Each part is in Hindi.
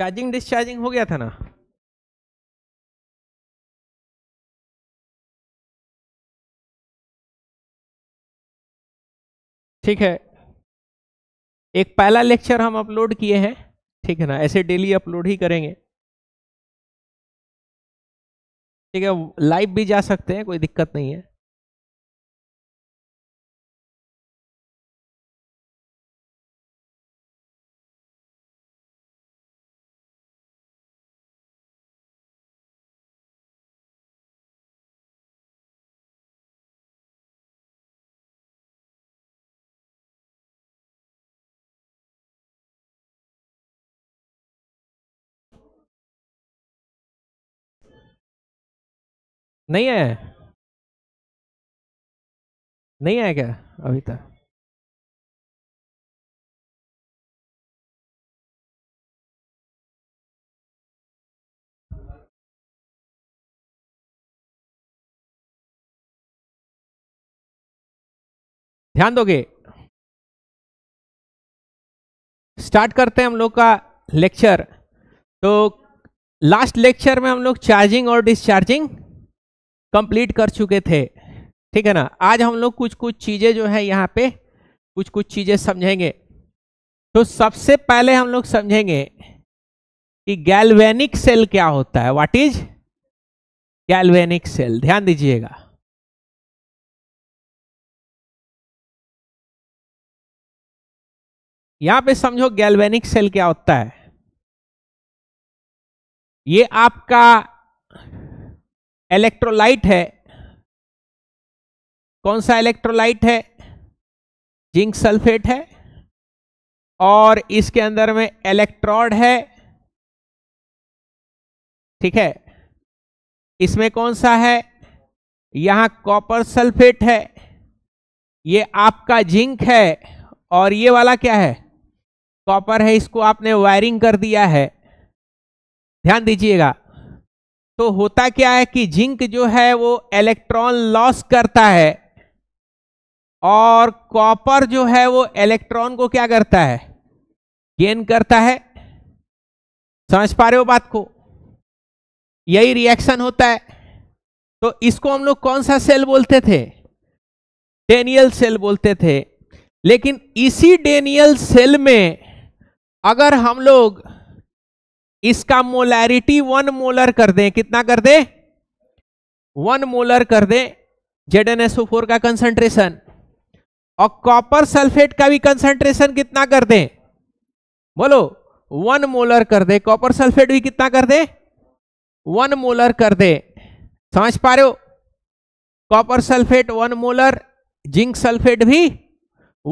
चार्जिंग डिस्चार्जिंग हो गया था ना ठीक है एक पहला लेक्चर हम अपलोड किए हैं ठीक है ना ऐसे डेली अपलोड ही करेंगे ठीक है लाइव भी जा सकते हैं कोई दिक्कत नहीं है नहीं आया नहीं आया क्या अभी तक ध्यान दोगे स्टार्ट करते हैं हम लोग का लेक्चर तो लास्ट लेक्चर में हम लोग चार्जिंग और डिस्चार्जिंग कंप्लीट कर चुके थे ठीक है ना आज हम लोग कुछ कुछ चीज़ें जो है यहाँ पे कुछ कुछ चीज़ें समझेंगे तो सबसे पहले हम लोग समझेंगे कि गैल्वेनिक सेल क्या होता है व्हाट इज गैल्वेनिक सेल ध्यान दीजिएगा यहां पे समझो गैल्वेनिक सेल क्या होता है ये आपका इलेक्ट्रोलाइट है कौन सा इलेक्ट्रोलाइट है जिंक सल्फेट है और इसके अंदर में इलेक्ट्रॉड है ठीक है इसमें कौन सा है यहां कॉपर सल्फेट है ये आपका जिंक है और ये वाला क्या है कॉपर है इसको आपने वायरिंग कर दिया है ध्यान दीजिएगा तो होता क्या है कि जिंक जो है वो इलेक्ट्रॉन लॉस करता है और कॉपर जो है वो इलेक्ट्रॉन को क्या करता है गेन करता है समझ पा रहे हो बात को यही रिएक्शन होता है तो इसको हम लोग कौन सा सेल बोलते थे डेनियल सेल बोलते थे लेकिन इसी डेनियल सेल में अगर हम लोग इसका मोलैरिटी वन मोलर कर दें कितना कर दें वन मोलर कर दें जेड एन एसओ फोर का कंसंट्रेशन और कॉपर सल्फेट का भी कंसंट्रेशन कितना कर दें बोलो वन मोलर कर दे कॉपर सल्फेट भी कितना कर दे वन मोलर कर दे समझ पा रहे हो copper sulphate one molar zinc sulphate भी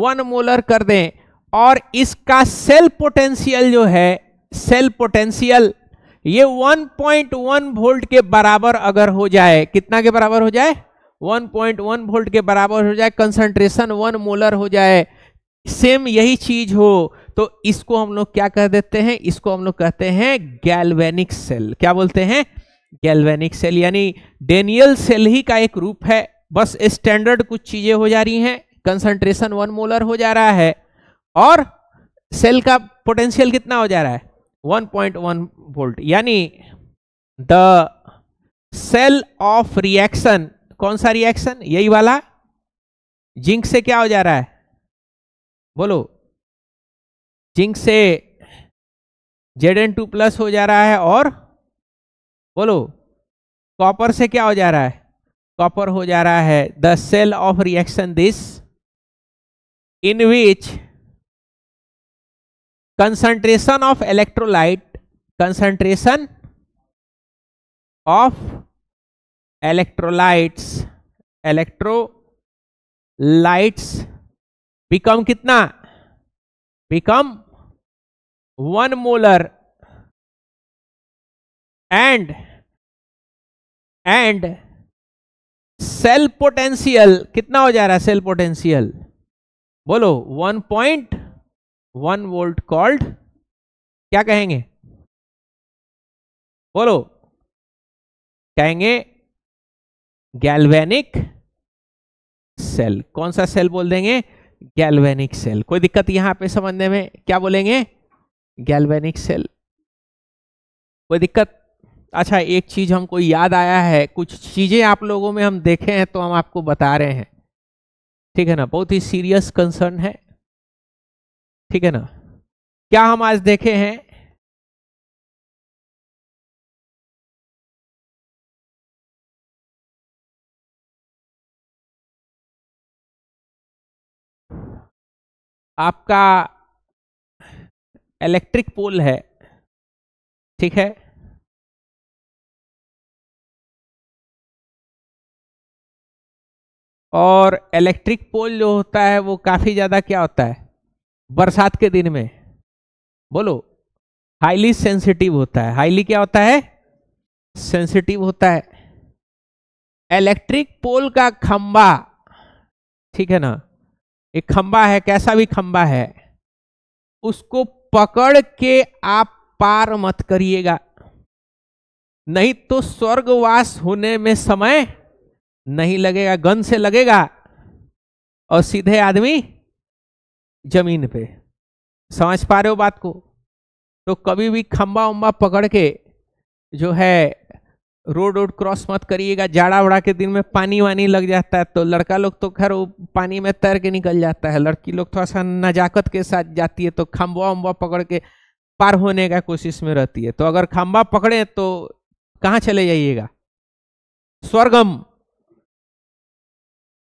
वन मोलर कर दें और इसका सेल पोटेंशियल जो है सेल पोटेंशियल ये 1.1 वोल्ट के बराबर अगर हो जाए कितना के बराबर हो जाए 1.1 वोल्ट के बराबर हो जाए कंसंट्रेशन वन मोलर हो जाए सेम यही चीज हो तो इसको हम लोग क्या कह देते हैं इसको हम लोग कहते हैं गैल्वेनिक सेल क्या बोलते हैं गैल्वेनिक सेल यानी डेनियल सेल ही का एक रूप है बस स्टैंडर्ड कुछ चीजें हो जा रही हैं कंसंट्रेशन वन मोलर हो जा रहा है और सेल का पोटेंशियल कितना हो जा रहा है 1.1 वोल्ट यानी द सेल ऑफ रिएक्शन कौन सा रिएक्शन यही वाला जिंक से क्या हो जा रहा है बोलो जिंक से जेड एन टू प्लस हो जा रहा है और बोलो कॉपर से क्या हो जा रहा है कॉपर हो जा रहा है the cell of reaction this in which concentration of electrolyte concentration of electrolytes electrolytes become कितना become one molar and and cell potential कितना हो जा रहा है सेल पोटेंशियल बोलो one point one volt called क्या कहेंगे बोलो कहेंगे गैल्वेनिक सेल कौन सा सेल बोल देंगे गैल्वेनिक सेल कोई दिक्कत यहां पे समझने में क्या बोलेंगे गैल्वेनिक सेल कोई दिक्कत अच्छा एक चीज हमको याद आया है कुछ चीजें आप लोगों में हम देखे हैं तो हम आपको बता रहे हैं ठीक है ना बहुत ही सीरियस कंसर्न है ठीक है ना क्या हम आज देखे हैं आपका इलेक्ट्रिक पोल है ठीक है और इलेक्ट्रिक पोल जो होता है वो काफ़ी ज़्यादा क्या होता है बरसात के दिन में बोलो हाईली सेंसिटिव होता है हाईली क्या होता है सेंसिटिव होता है इलेक्ट्रिक पोल का खंबा ठीक है ना एक खंबा है कैसा भी खंबा है उसको पकड़ के आप पार मत करिएगा नहीं तो स्वर्गवास होने में समय नहीं लगेगा गन से लगेगा और सीधे आदमी जमीन पे समझ पा रहे हो बात को तो कभी भी खम्बा उम्बा पकड़ के जो है रोड रोड क्रॉस मत करिएगा जाड़ा वड़ा के दिन में पानी वानी लग जाता है तो लड़का लोग तो खैर पानी में तैर के निकल जाता है लड़की लोग थोड़ा तो सा नजाकत के साथ जाती है तो खम्बा उम्बा पकड़ के पार होने का कोशिश में रहती है तो अगर खम्बा पकड़े तो कहाँ चले जाइएगा स्वर्गम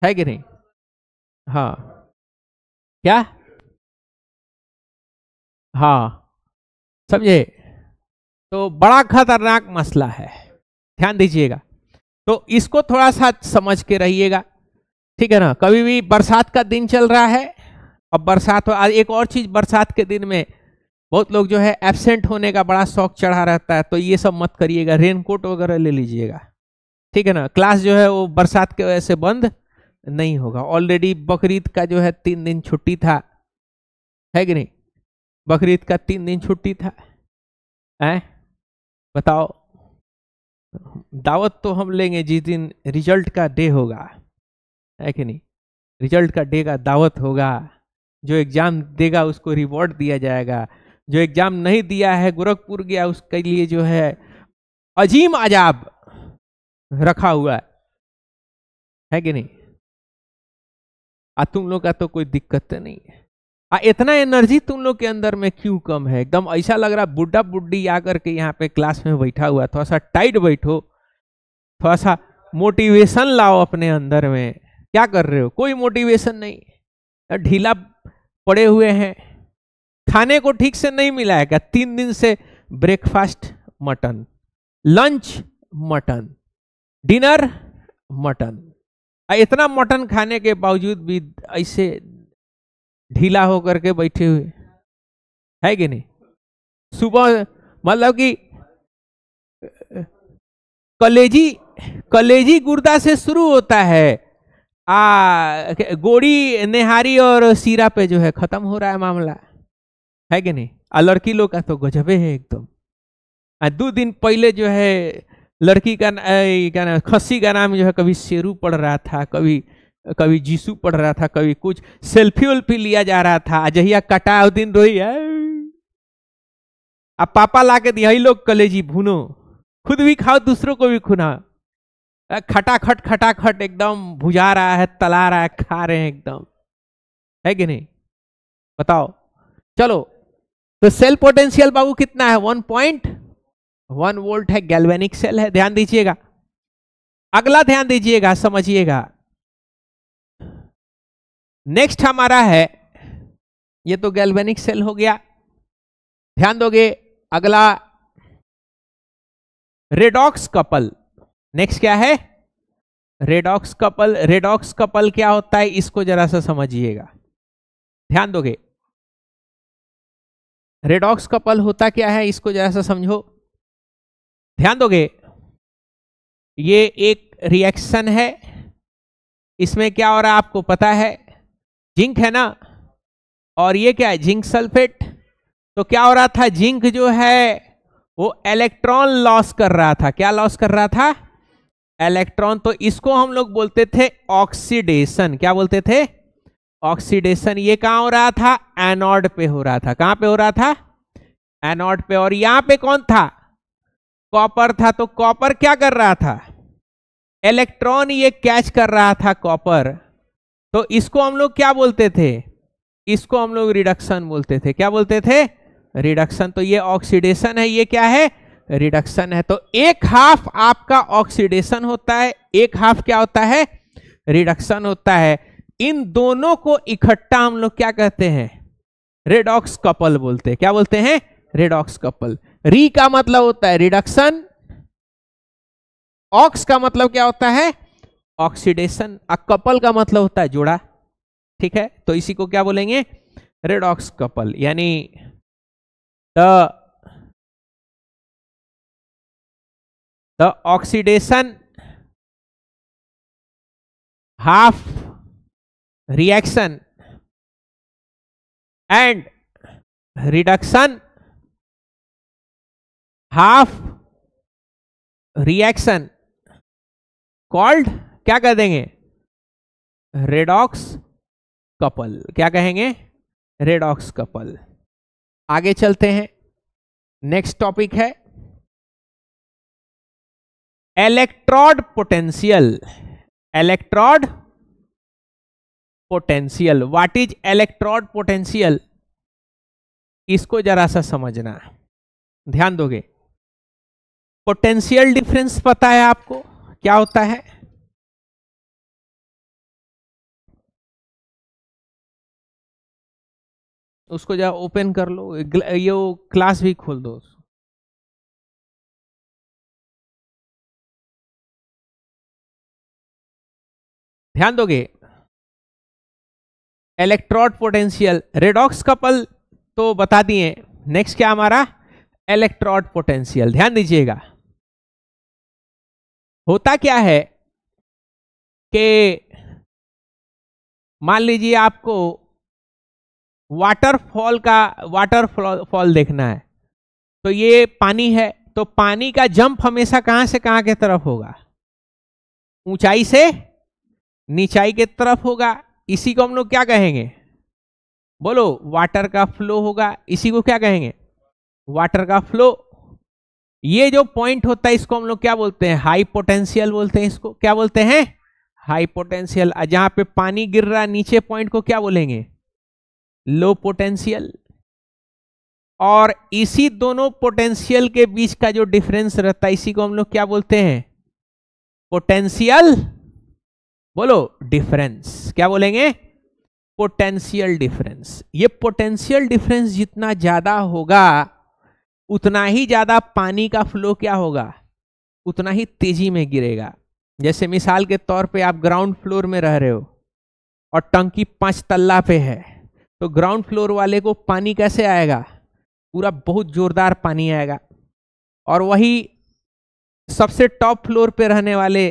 है कि नहीं हाँ क्या हाँ समझे तो बड़ा खतरनाक मसला है ध्यान दीजिएगा तो इसको थोड़ा सा समझ के रहिएगा ठीक है ना कभी भी बरसात का दिन चल रहा है अब बरसात हो एक और चीज़ बरसात के दिन में बहुत लोग जो है एबसेंट होने का बड़ा शौक चढ़ा रहता है तो ये सब मत करिएगा रेनकोट वगैरह ले लीजिएगा ठीक है ना क्लास जो है वो बरसात के वजह से बंद नहीं होगा ऑलरेडी बकरीद का जो है तीन दिन छुट्टी था है कि नहीं बकरीद का तीन दिन छुट्टी था ऐ बताओ दावत तो हम लेंगे जिस दिन रिजल्ट का डे होगा है कि नहीं रिजल्ट का डे का दावत होगा जो एग्ज़ाम देगा उसको रिवॉर्ड दिया जाएगा जो एग्ज़ाम नहीं दिया है गोरखपुर गया उसके लिए जो है अजीम आजाब रखा हुआ है, है कि नहीं आ तुम लोग का तो कोई दिक्कत नहीं है आ इतना एनर्जी तुम लोग के अंदर में क्यों कम है एकदम ऐसा लग रहा बुढ़ा बुढ़ी आकर के यहाँ पे क्लास में बैठा हुआ थोड़ा सा टाइट बैठो थोड़ा सा मोटिवेशन लाओ अपने अंदर में क्या कर रहे हो कोई मोटिवेशन नहीं ढीला पड़े हुए हैं खाने को ठीक से नहीं मिला है क्या तीन दिन से breakfast mutton lunch mutton dinner mutton इतना मटन खाने के बावजूद भी ऐसे ढीला होकर के बैठे हुए है कि नहीं सुबह मतलब कि कलेजी कलेजी गुर्दा से शुरू होता है आ गोड़ी नेहारी और सीरा पे जो है खत्म हो रहा है मामला है कि नहीं आ लड़की लोग का तो गजबे है एकदम आ दो दिन पहले जो है लड़की का क्या नाम खस्सी का नाम जो है कभी शेरू पड़ रहा था कभी कभी जीसू पढ़ रहा था कभी कुछ सेल्फी उल्फी लिया जा रहा था अजहिया कटा दिन रोई है अब पापा ला के दिया लोग कलेजी भूनो खुद भी खाओ दूसरों को भी खुनाओ खटाखट खटाखट एकदम भुजा रहा है तला रहा है खा रहे हैं एकदम है कि नहीं बताओ चलो तो सेल पोटेंशियल बाबू कितना है वन पॉइंट वन वोल्ट है गैल्वेनिक सेल है ध्यान दीजिएगा अगला ध्यान दीजिएगा समझिएगा नेक्स्ट हमारा है ये तो गैल्वेनिक सेल हो गया ध्यान दोगे अगला रेडॉक्स कपल नेक्स्ट क्या है रेडॉक्स कपल रेडॉक्स कपल क्या होता है इसको जरा सा समझिएगा ध्यान दोगे रेडॉक्स कपल होता क्या है इसको जरा सा समझो ध्यान दोगे ये एक रिएक्शन है इसमें क्या हो रहा है आपको पता है जिंक है ना और ये क्या है जिंक सल्फेट तो क्या हो रहा था जिंक जो है वो इलेक्ट्रॉन लॉस कर रहा था क्या लॉस कर रहा था इलेक्ट्रॉन तो इसको हम लोग बोलते थे ऑक्सीडेशन क्या बोलते थे ऑक्सीडेशन ये कहा हो रहा था एनोड पे हो रहा था कहां पे हो रहा था एनोड पे और यहां पे कौन था कॉपर था तो कॉपर क्या कर रहा था इलेक्ट्रॉन ये कैच कर रहा था कॉपर तो इसको हम लोग क्या बोलते थे इसको हम लोग रिडक्शन बोलते थे क्या बोलते थे रिडक्शन तो ये ऑक्सीडेशन है ये क्या है रिडक्शन है तो एक हाफ आपका ऑक्सीडेशन होता है एक हाफ क्या होता है रिडक्शन होता है इन दोनों को इकट्ठा हम लोग क्या कहते हैं रेडॉक्स कपल बोलते हैं क्या बोलते हैं रेडॉक्स कपल री का मतलब होता है रिडक्शन ऑक्स का मतलब क्या होता है ऑक्सीडेशन अ कपल का मतलब होता है जोड़ा ठीक है तो इसी को क्या बोलेंगे रेडॉक्स कपल यानी the the oxidation half reaction and reduction half reaction called क्या कह देंगे रेडॉक्स कपल क्या कहेंगे रेडॉक्स कपल आगे चलते हैं नेक्स्ट टॉपिक है electrode potential electrode potential what is electrode potential इसको जरा सा समझना ध्यान दोगे पोटेंशियल डिफरेंस पता है आपको क्या होता है उसको जो ओपन कर लो ये वो क्लास भी खोल दो ध्यान दोगे इलेक्ट्रॉड पोटेंशियल रेडॉक्स कपल तो बता दिए नेक्स्ट क्या हमारा इलेक्ट्रॉड पोटेंशियल ध्यान दीजिएगा होता क्या है कि मान लीजिए आपको वाटरफॉल का वाटर फॉल देखना है तो ये पानी है तो पानी का जंप हमेशा कहां से कहां के तरफ होगा ऊंचाई से नीचाई के तरफ होगा इसी को हम लोग क्या कहेंगे बोलो वाटर का फ्लो होगा इसी को क्या कहेंगे वाटर का फ्लो ये जो पॉइंट होता है इसको हम लोग क्या बोलते हैं हाई पोटेंशियल बोलते हैं इसको क्या बोलते हैं हाई पोटेंशियल जहां पे पानी गिर रहा नीचे पॉइंट को क्या बोलेंगे लो पोटेंशियल और इसी दोनों पोटेंशियल के बीच का जो डिफरेंस रहता है इसी को हम लोग क्या बोलते हैं पोटेंशियल बोलो डिफरेंस क्या बोलेंगे पोटेंशियल डिफरेंस ये पोटेंशियल डिफरेंस जितना ज्यादा होगा उतना ही ज्यादा पानी का फ्लो क्या होगा उतना ही तेजी में गिरेगा जैसे मिसाल के तौर पे आप ग्राउंड फ्लोर में रह रहे हो और टंकी पांच तल्ला पे है तो ग्राउंड फ्लोर वाले को पानी कैसे आएगा पूरा बहुत ज़ोरदार पानी आएगा और वही सबसे टॉप फ्लोर पे रहने वाले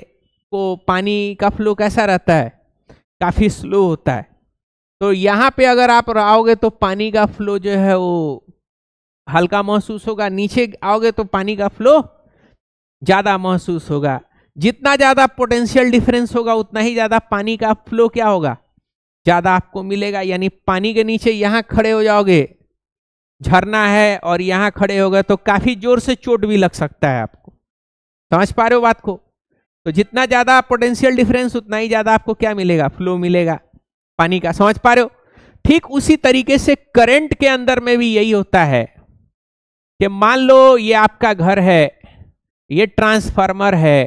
को पानी का फ्लो कैसा रहता है काफ़ी स्लो होता है तो यहाँ पे अगर आप आओगे तो पानी का फ्लो जो है वो हल्का महसूस होगा नीचे आओगे तो पानी का फ्लो ज़्यादा महसूस होगा जितना ज़्यादा पोटेंशियल डिफरेंस होगा उतना ही ज़्यादा पानी का फ्लो क्या होगा ज़्यादा आपको मिलेगा यानी पानी के नीचे यहां खड़े हो जाओगे झरना है और यहां खड़े हो गए तो काफ़ी जोर से चोट भी लग सकता है आपको समझ पा रहे हो बात को तो जितना ज़्यादा पोटेंशियल डिफरेंस उतना ही ज़्यादा आपको क्या मिलेगा फ्लो मिलेगा पानी का समझ पा रहे हो ठीक उसी तरीके से करंट के अंदर में भी यही होता है कि मान लो ये आपका घर है ये ट्रांसफार्मर है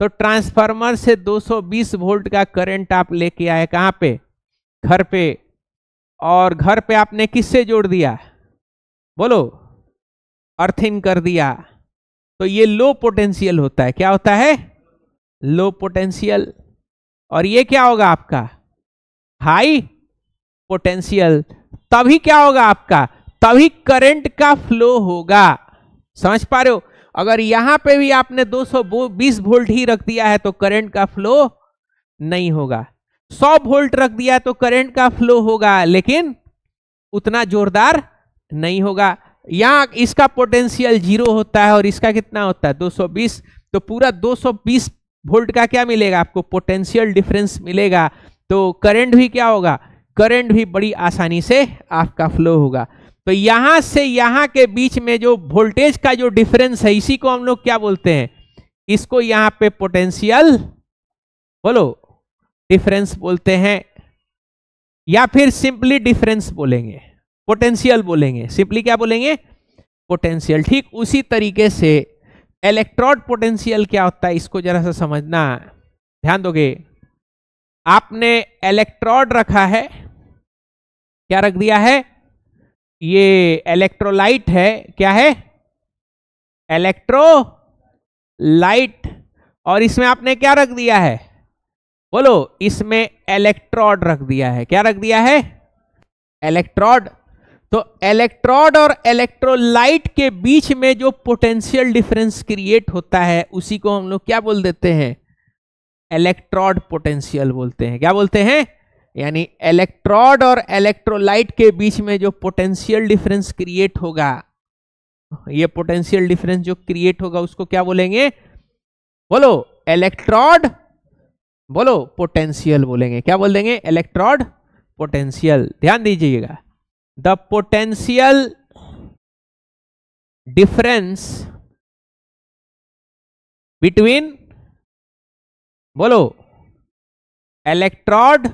तो ट्रांसफार्मर से 220 वोल्ट का करंट आप लेके आए कहां पे घर पे और घर पे आपने किससे जोड़ दिया बोलो अर्थिंग कर दिया तो ये लो पोटेंशियल होता है क्या होता है लो पोटेंशियल और ये क्या होगा आपका हाई पोटेंशियल तभी क्या होगा आपका तभी करंट का फ्लो होगा समझ पा रहे हो अगर यहां पे भी आपने 220 वोल्ट ही रख दिया है तो करंट का फ्लो नहीं होगा 100 वोल्ट रख दिया तो करंट का फ्लो होगा लेकिन उतना जोरदार नहीं होगा यहाँ इसका पोटेंशियल जीरो होता है और इसका कितना होता है 220 तो पूरा 220 वोल्ट का क्या मिलेगा आपको पोटेंशियल डिफरेंस मिलेगा तो करंट भी क्या होगा करंट भी बड़ी आसानी से आपका फ्लो होगा तो यहां से यहां के बीच में जो वोल्टेज का जो डिफरेंस है इसी को हम लोग क्या बोलते हैं इसको यहां पे पोटेंशियल बोलो डिफरेंस बोलते हैं या फिर सिंपली डिफरेंस बोलेंगे पोटेंशियल बोलेंगे सिंपली क्या बोलेंगे पोटेंशियल ठीक उसी तरीके से इलेक्ट्रॉन पोटेंशियल क्या होता है इसको जरा सा समझना ध्यान दोगे आपने इलेक्ट्रॉड रखा है क्या रख दिया है ये इलेक्ट्रोलाइट है क्या है इलेक्ट्रोलाइट और इसमें आपने क्या रख दिया है बोलो इसमें इलेक्ट्रोड रख दिया है क्या रख दिया है इलेक्ट्रोड तो इलेक्ट्रोड और इलेक्ट्रोलाइट के बीच में जो पोटेंशियल डिफरेंस क्रिएट होता है उसी को हम लोग क्या बोल देते हैं इलेक्ट्रोड पोटेंशियल बोलते हैं क्या बोलते हैं यानी इलेक्ट्रोड और इलेक्ट्रोलाइट के बीच में जो पोटेंशियल डिफरेंस क्रिएट होगा ये पोटेंशियल डिफरेंस जो क्रिएट होगा उसको क्या बोलेंगे बोलो इलेक्ट्रोड बोलो पोटेंशियल बोलेंगे क्या बोल देंगे इलेक्ट्रॉड पोटेंशियल ध्यान दीजिएगा द पोटेंशियल डिफरेंस बिटवीन बोलो electrode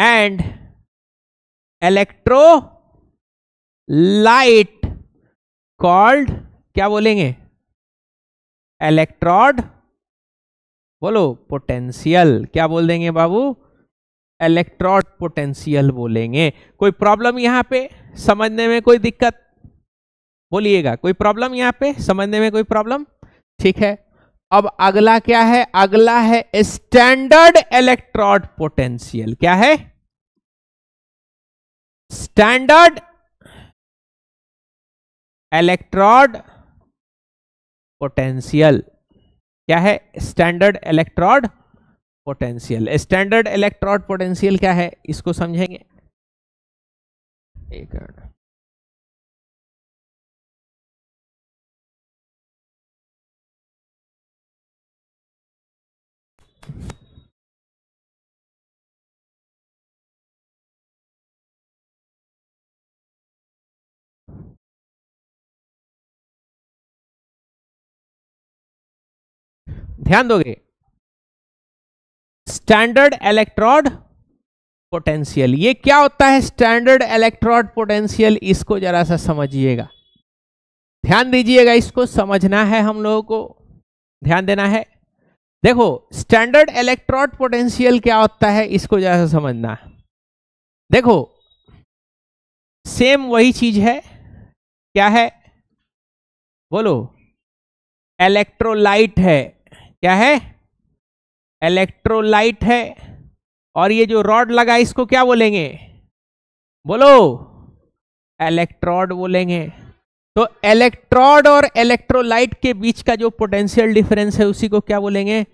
and electrolyte called क्या बोलेंगे इलेक्ट्रॉड बोलो पोटेंशियल क्या बोल देंगे बाबू इलेक्ट्रॉड पोटेंशियल बोलेंगे कोई प्रॉब्लम यहां पे समझने में कोई दिक्कत बोलिएगा कोई प्रॉब्लम यहां पे समझने में कोई प्रॉब्लम ठीक है अब अगला क्या है अगला है स्टैंडर्ड इलेक्ट्रॉड पोटेंशियल क्या है स्टैंडर्ड इलेक्ट्रॉड पोटेंशियल क्या है standard electrode potential standard electrode potential क्या है इसको समझेंगे एक मिनट ध्यान दोगे स्टैंडर्ड इलेक्ट्रॉड पोटेंशियल ये क्या होता है स्टैंडर्ड इलेक्ट्रॉड पोटेंशियल इसको जरा सा समझिएगा ध्यान दीजिएगा इसको समझना है हम लोगों को ध्यान देना है देखो स्टैंडर्ड इलेक्ट्रॉड पोटेंशियल क्या होता है इसको जरा सा समझना है देखो सेम वही चीज है क्या है बोलो इलेक्ट्रोलाइट है क्या है इलेक्ट्रोलाइट है और ये जो रॉड लगा इसको क्या बोलेंगे बोलो इलेक्ट्रोड बोलेंगे तो इलेक्ट्रोड और इलेक्ट्रोलाइट के बीच का जो पोटेंशियल डिफरेंस है उसी को क्या बोलेंगे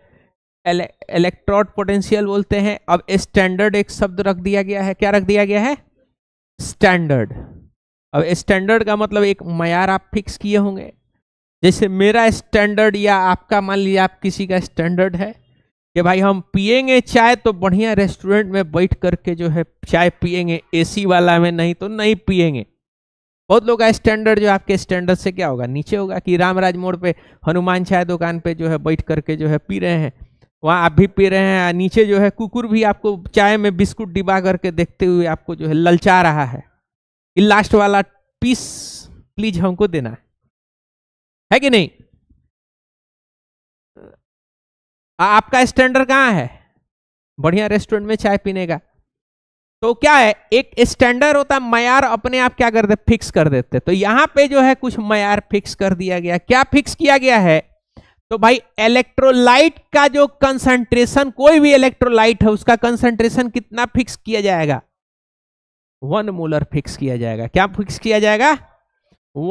इलेक्ट्रोड पोटेंशियल बोलते हैं अब स्टैंडर्ड एक शब्द रख दिया गया है क्या रख दिया गया है स्टैंडर्ड अब स्टैंडर्ड का मतलब एक मैार आप फिक्स किए होंगे जैसे मेरा स्टैंडर्ड या आपका मान लीजिए आप किसी का स्टैंडर्ड है कि भाई हम पियेंगे चाय तो बढ़िया रेस्टोरेंट में बैठ करके जो है चाय पियेंगे एसी वाला में नहीं तो नहीं पियेंगे बहुत लोग का स्टैंडर्ड जो आपके स्टैंडर्ड से क्या होगा नीचे होगा कि रामराज मोड़ पे हनुमान चाय दुकान पे जो है बैठ करके जो है पी रहे हैं वहाँ आप भी पी रहे हैं नीचे जो है कुकुर भी आपको चाय में बिस्कुट डिबा करके देखते हुए आपको जो है ललचा रहा है कि लास्ट वाला पीस प्लीज हमको देना है है कि नहीं आपका स्टैंडर्ड कहां है बढ़िया रेस्टोरेंट में चाय पीने का तो क्या है एक स्टैंडर्ड होता है मैार अपने आप क्या करते फिक्स कर देते तो यहां पे जो है कुछ मैार फिक्स कर दिया गया क्या फिक्स किया गया है तो भाई इलेक्ट्रोलाइट का जो कंसंट्रेशन कोई भी इलेक्ट्रोलाइट है उसका कंसंट्रेशन कितना फिक्स किया जाएगा वन मोलर फिक्स किया जाएगा क्या फिक्स किया जाएगा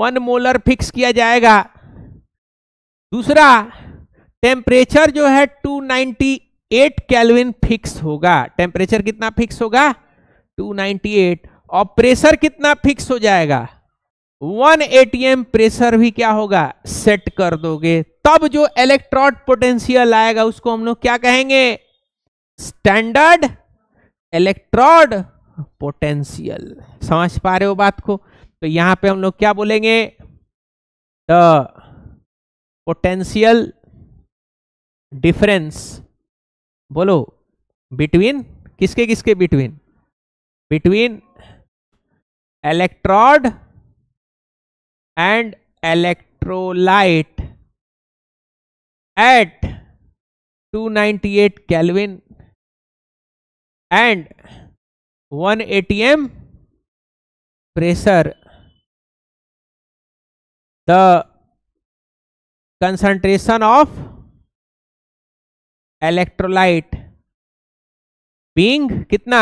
वन मोलर फिक्स किया जाएगा दूसरा टेम्परेचर जो है 298 नाइनटी फिक्स होगा टेम्परेचर कितना फिक्स होगा 298 और प्रेशर कितना फिक्स हो जाएगा 1 एटीएम प्रेशर भी क्या होगा सेट कर दोगे तब जो इलेक्ट्रॉन पोटेंशियल आएगा उसको हम लोग क्या कहेंगे स्टैंडर्ड इलेक्ट्रॉड पोटेंशियल समझ पा रहे हो बात को तो यहां पे हम लोग क्या बोलेंगे द पोटेंशियल डिफरेंस बोलो बिटवीन किसके किसके between between electrode and electrolyte at 298 kelvin and 1 ATM pressure the concentration of electrolyte being कितना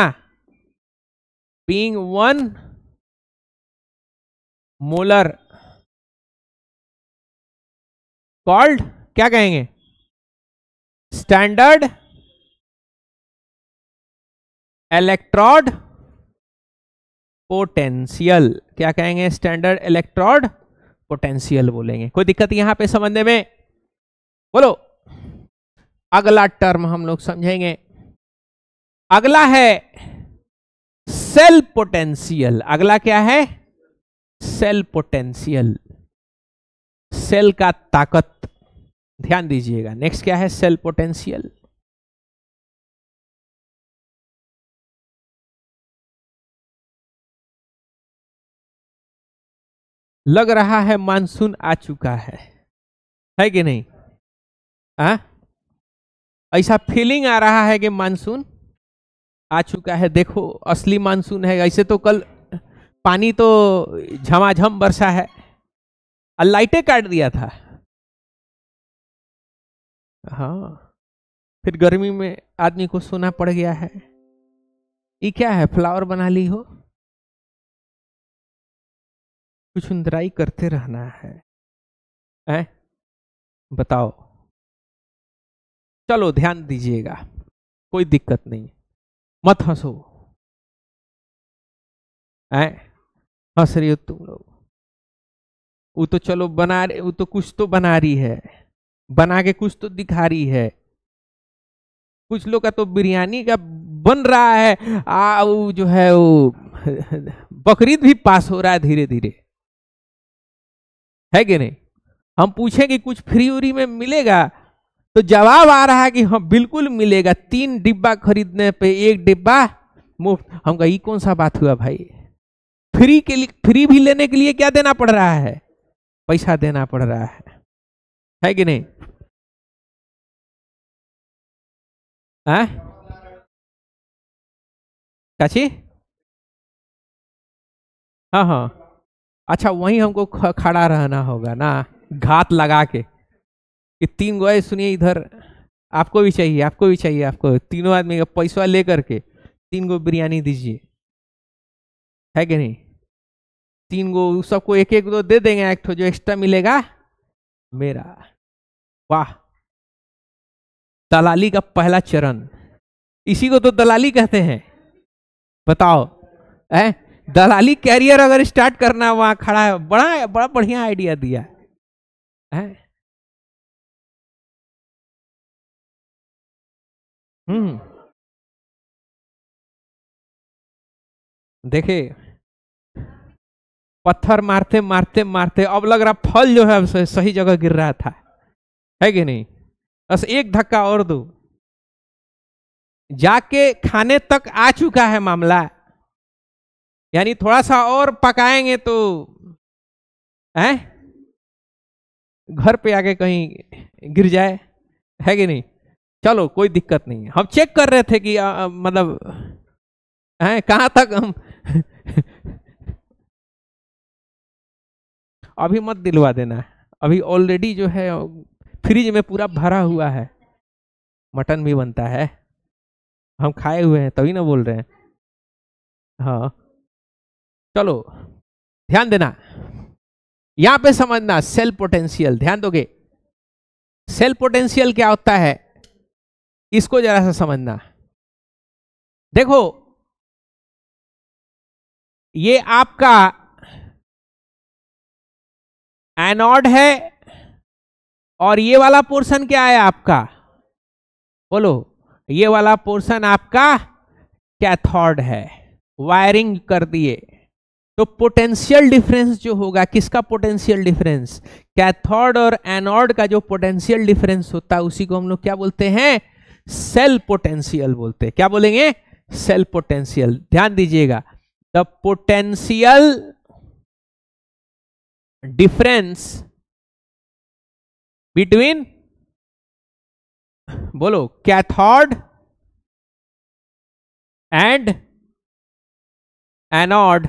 being one molar called क्या कहेंगे स्टैंडर्ड इलेक्ट्रोड पोटेंशियल क्या कहेंगे स्टैंडर्ड इलेक्ट्रोड पोटेंशियल बोलेंगे कोई दिक्कत यहां पे समझने में बोलो अगला टर्म हम लोग समझेंगे अगला है सेल पोटेंशियल अगला क्या है सेल पोटेंशियल सेल का ताकत ध्यान दीजिएगा नेक्स्ट क्या है सेल पोटेंशियल लग रहा है मानसून आ चुका है है कि नहीं आ? हाँ? ऐसा फीलिंग आ रहा है कि मानसून आ चुका है देखो असली मानसून है ऐसे तो कल पानी तो झमाझम बरसा है लाइटें काट दिया था हाँ फिर गर्मी में आदमी को सोना पड़ गया है ये क्या है फ्लावर बना ली हो कुछ उंदराई करते रहना है ऐ बताओ चलो ध्यान दीजिएगा कोई दिक्कत नहीं मत हंसो ऐ हंस रही हो तुम लोग वो तो चलो बना रही वो तो कुछ तो बना रही है बना के कुछ तो दिखा रही है कुछ लोग का तो बिरयानी का बन रहा है आ वो जो है वो बकरीद भी पास हो रहा है धीरे धीरे है कि नहीं हम पूछेंगे कुछ फ्री उरी में मिलेगा तो जवाब आ रहा है कि हाँ बिल्कुल मिलेगा तीन डिब्बा खरीदने पे एक डिब्बा मुफ्त हम ये कौन सा बात हुआ भाई फ्री के लिए फ्री भी लेने के लिए क्या देना पड़ रहा है पैसा देना पड़ रहा है है कि नहीं आ? काची हाँ हाँ अच्छा वहीं हमको खड़ा रहना होगा ना घात लगा के कि तीन गोए सुनिए इधर आपको भी चाहिए आपको भी चाहिए आपको तीनों आदमी का पैसा ले करके तीन गो बिरयानी दीजिए है कि नहीं तीन गो सबको एक एक दो दे देंगे एक जो एक्स्ट्रा मिलेगा मेरा वाह दलाली का पहला चरण इसी को तो दलाली कहते हैं बताओ है दलाली कैरियर अगर स्टार्ट करना है वहां खड़ा है बड़ा बड़ा बढ़िया आइडिया दिया है हम्म। देखे पत्थर मारते मारते मारते अब लग रहा फल जो है सही जगह गिर रहा था है कि नहीं बस एक धक्का और दो जाके खाने तक आ चुका है मामला यानी थोड़ा सा और पकाएंगे तो हैं घर पे आके कहीं गिर जाए है कि नहीं चलो कोई दिक्कत नहीं है हम चेक कर रहे थे कि आ, मतलब हैं कहाँ तक हम अभी मत दिलवा देना अभी ऑलरेडी जो है फ्रिज में पूरा भरा हुआ है मटन भी बनता है हम खाए हुए हैं तभी ना बोल रहे हैं हाँ चलो ध्यान देना यहां पे समझना सेल पोटेंशियल ध्यान दोगे सेल पोटेंशियल क्या होता है इसको जरा सा समझना देखो ये आपका एनॉड है और ये वाला पोर्शन क्या है आपका बोलो ये वाला पोर्शन आपका कैथोड है वायरिंग कर दिए तो पोटेंशियल डिफरेंस जो होगा किसका पोटेंशियल डिफरेंस कैथोड और एनोड का जो पोटेंशियल डिफरेंस होता है उसी को हम लोग क्या बोलते हैं सेल पोटेंशियल बोलते हैं क्या बोलेंगे सेल पोटेंशियल ध्यान दीजिएगा द पोटेंशियल डिफरेंस बिटवीन बोलो कैथोड एंड एनोड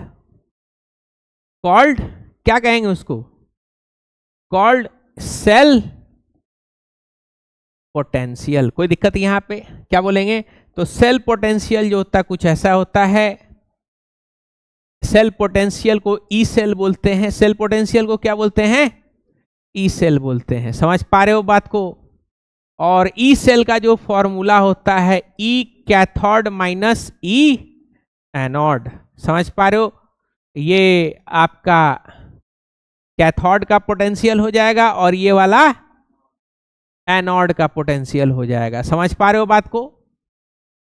कॉल्ड क्या कहेंगे उसको कॉल्ड सेल पोटेंशियल कोई दिक्कत यहां पे क्या बोलेंगे तो सेल पोटेंशियल जो होता है कुछ ऐसा होता है सेल पोटेंशियल को ई e सेल बोलते हैं सेल पोटेंशियल को क्या बोलते हैं ई e सेल बोलते हैं समझ पा रहे हो बात को और ई e सेल का जो फॉर्मूला होता है ई कैथोड माइनस ई एनॉड समझ पा रहे हो ये आपका कैथोड का पोटेंशियल हो जाएगा और ये वाला एनॉड का पोटेंशियल हो जाएगा समझ पा रहे हो बात को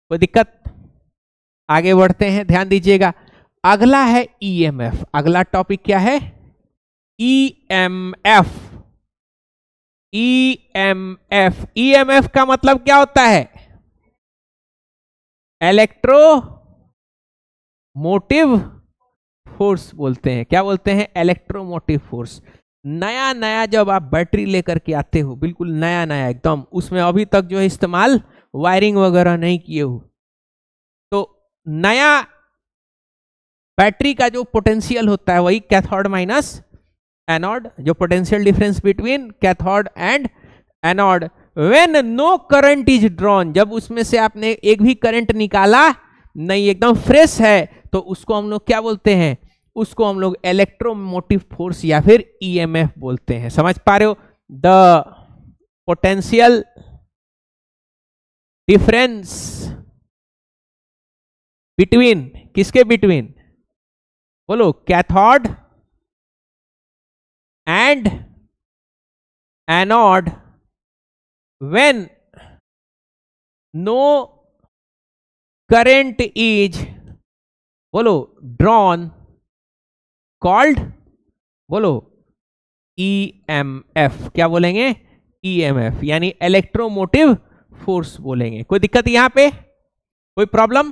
कोई दिक्कत आगे बढ़ते हैं ध्यान दीजिएगा अगला है ईएमएफ e अगला टॉपिक क्या है ईएमएफ ईएमएफ ईएमएफ का मतलब क्या होता है इलेक्ट्रो मोटिव फोर्स बोलते हैं क्या बोलते हैं इलेक्ट्रोमोटिव फोर्स नया नया जब आप बैटरी लेकर के आते हो बिल्कुल नया नया एकदम उसमें अभी तक जो है इस्तेमाल वायरिंग वगैरह नहीं किए हो तो नया बैटरी का जो पोटेंशियल होता है वही कैथोड माइनस एनोड जो potential difference between cathode and anode when no current is drawn जब उसमें से आपने एक भी करंट निकाला नहीं एकदम फ्रेश है तो उसको हम लोग क्या बोलते हैं उसको हम लोग इलेक्ट्रोमोटिव फोर्स या फिर ईएमएफ e बोलते हैं समझ पा रहे हो द पोटेंशियल डिफरेंस बिटवीन किसके बिटवीन बोलो cathode and anode when no current is बोलो ड्रॉन कॉल्ड बोलो ईएमएफ e क्या बोलेंगे ईएमएफ e यानी इलेक्ट्रोमोटिव फोर्स बोलेंगे कोई दिक्कत यहां पे कोई प्रॉब्लम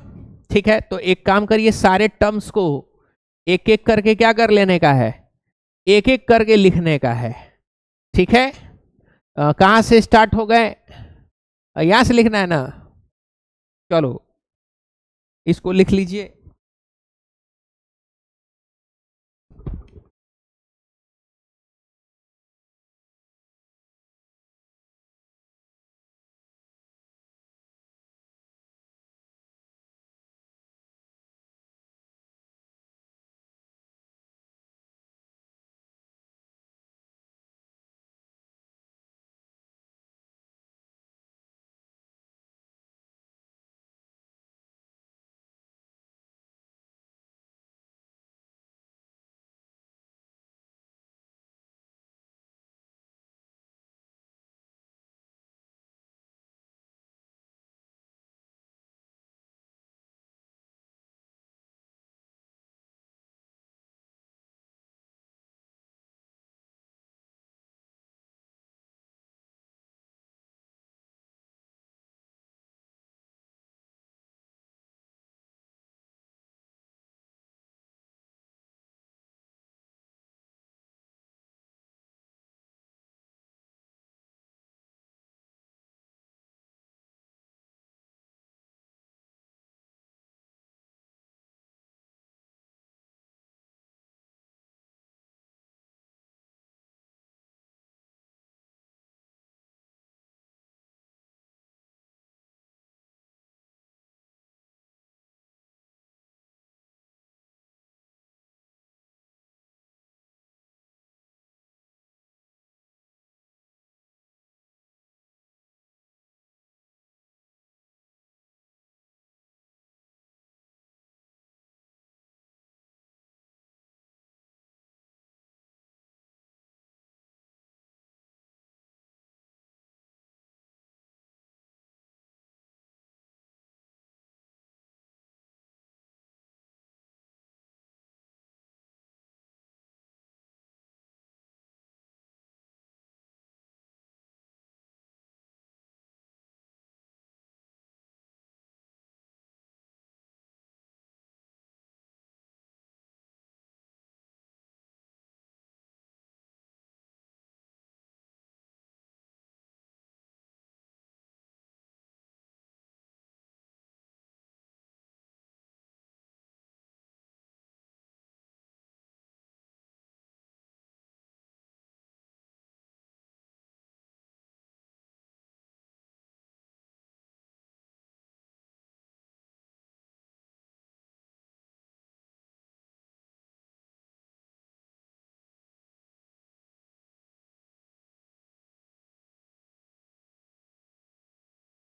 ठीक है तो एक काम करिए सारे टर्म्स को एक एक करके क्या कर लेने का है एक एक करके लिखने का है ठीक है कहाँ से स्टार्ट हो गए यहाँ से लिखना है ना चलो इसको लिख लीजिए